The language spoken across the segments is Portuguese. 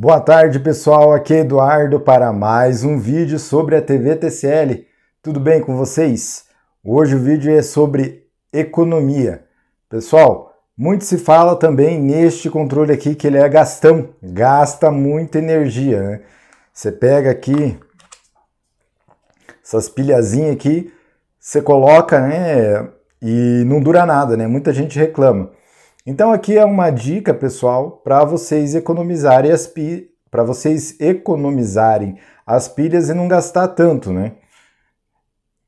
Boa tarde, pessoal. Aqui é Eduardo para mais um vídeo sobre a TV TCL. Tudo bem com vocês? Hoje o vídeo é sobre economia. Pessoal, muito se fala também neste controle aqui que ele é gastão, gasta muita energia, né? Você pega aqui essas pilhazinhas aqui, você coloca, né, e não dura nada, né? Muita gente reclama. Então aqui é uma dica, pessoal, para vocês economizarem as para vocês economizarem as pilhas e não gastar tanto, né?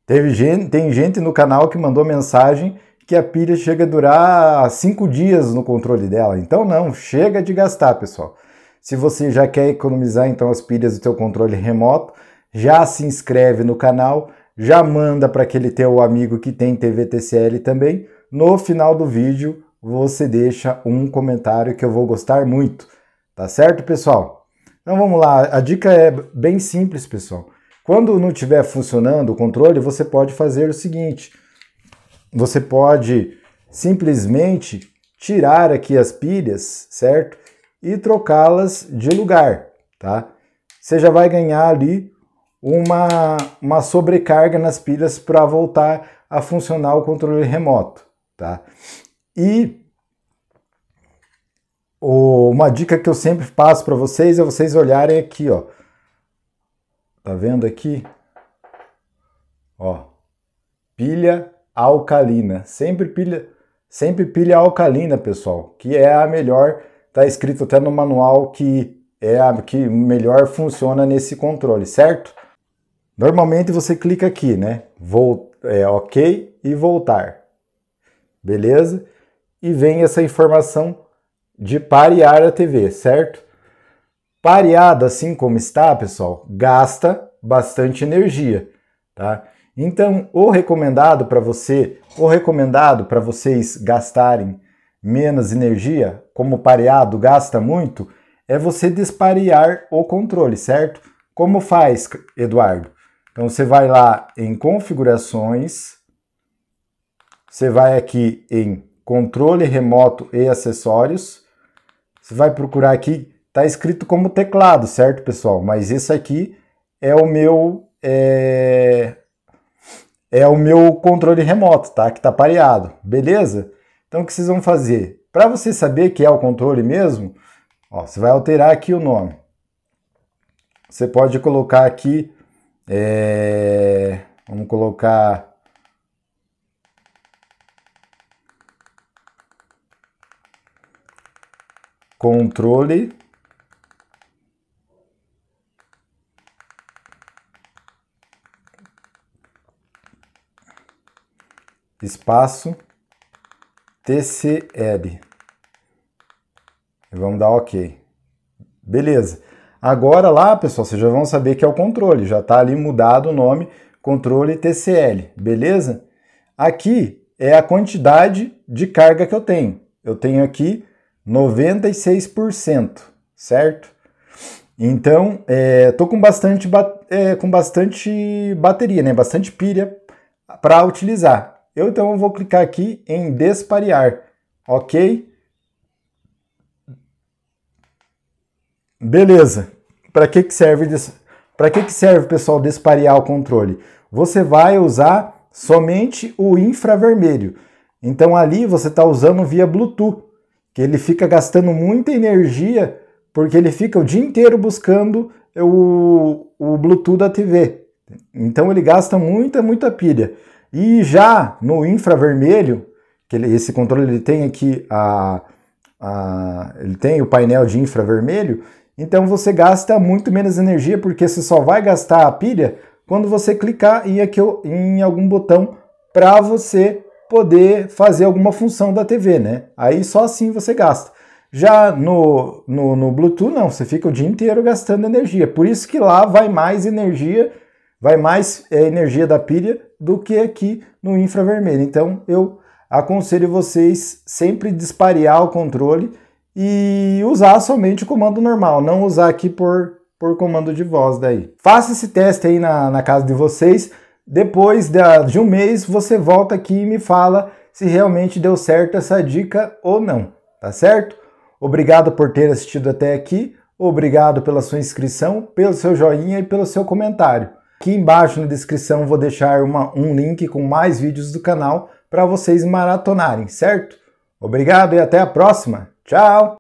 Teve gente, tem gente no canal que mandou mensagem que a pilha chega a durar 5 dias no controle dela. Então não, chega de gastar, pessoal. Se você já quer economizar então as pilhas do teu controle remoto, já se inscreve no canal, já manda para aquele teu amigo que tem TV TCL também. No final do vídeo você deixa um comentário que eu vou gostar muito. Tá certo, pessoal? Então vamos lá, a dica é bem simples, pessoal. Quando não estiver funcionando o controle, você pode fazer o seguinte: você pode simplesmente tirar aqui as pilhas, certo? E trocá-las de lugar, tá? Você já vai ganhar ali uma, uma sobrecarga nas pilhas para voltar a funcionar o controle remoto, tá? E uma dica que eu sempre passo para vocês é vocês olharem aqui, ó. Tá vendo aqui? Ó. Pilha alcalina. Sempre pilha, sempre pilha alcalina, pessoal, que é a melhor, tá escrito até no manual que é a que melhor funciona nesse controle, certo? Normalmente você clica aqui, né? Vol é, OK e voltar. Beleza? e vem essa informação de parear a TV, certo? Pareado assim como está, pessoal, gasta bastante energia, tá? Então, o recomendado para você, o recomendado para vocês gastarem menos energia, como pareado gasta muito, é você desparear o controle, certo? Como faz, Eduardo? Então você vai lá em configurações, você vai aqui em controle remoto e acessórios. Você vai procurar aqui, tá escrito como teclado, certo, pessoal? Mas esse aqui é o meu é, é o meu controle remoto, tá? Que tá pareado, beleza? Então o que vocês vão fazer? Para você saber que é o controle mesmo, ó, você vai alterar aqui o nome. Você pode colocar aqui, é, vamos colocar controle espaço TCL. Vamos dar OK. Beleza. Agora lá, pessoal, vocês já vão saber que é o controle, já está ali mudado o nome, controle TCL, beleza? Aqui é a quantidade de carga que eu tenho. Eu tenho aqui 96%, certo? Então, é, tô com bastante, é, com bastante bateria, né? Bastante pilha para utilizar. Eu então vou clicar aqui em desparear, ok? Beleza. Para que que serve Para que que serve, pessoal, desparear o controle? Você vai usar somente o infravermelho. Então ali você está usando via Bluetooth que ele fica gastando muita energia porque ele fica o dia inteiro buscando o, o Bluetooth da TV. Então ele gasta muita, muita pilha. E já no infravermelho, que ele, esse controle ele tem aqui a, a, ele tem o painel de infravermelho, então você gasta muito menos energia porque você só vai gastar a pilha quando você clicar em, aqui, em algum botão para você poder fazer alguma função da TV, né? Aí só assim você gasta. Já no, no, no, Bluetooth, não, você fica o dia inteiro gastando energia. Por isso que lá vai mais energia, vai mais é, energia da pilha do que aqui no infravermelho. Então eu aconselho vocês sempre disparear o controle e usar somente o comando normal, não usar aqui por, por comando de voz daí. Faça esse teste aí na, na casa de vocês. Depois de um mês, você volta aqui e me fala se realmente deu certo essa dica ou não, tá certo? Obrigado por ter assistido até aqui, obrigado pela sua inscrição, pelo seu joinha e pelo seu comentário. Aqui embaixo na descrição vou deixar uma, um link com mais vídeos do canal para vocês maratonarem, certo? Obrigado e até a próxima. Tchau!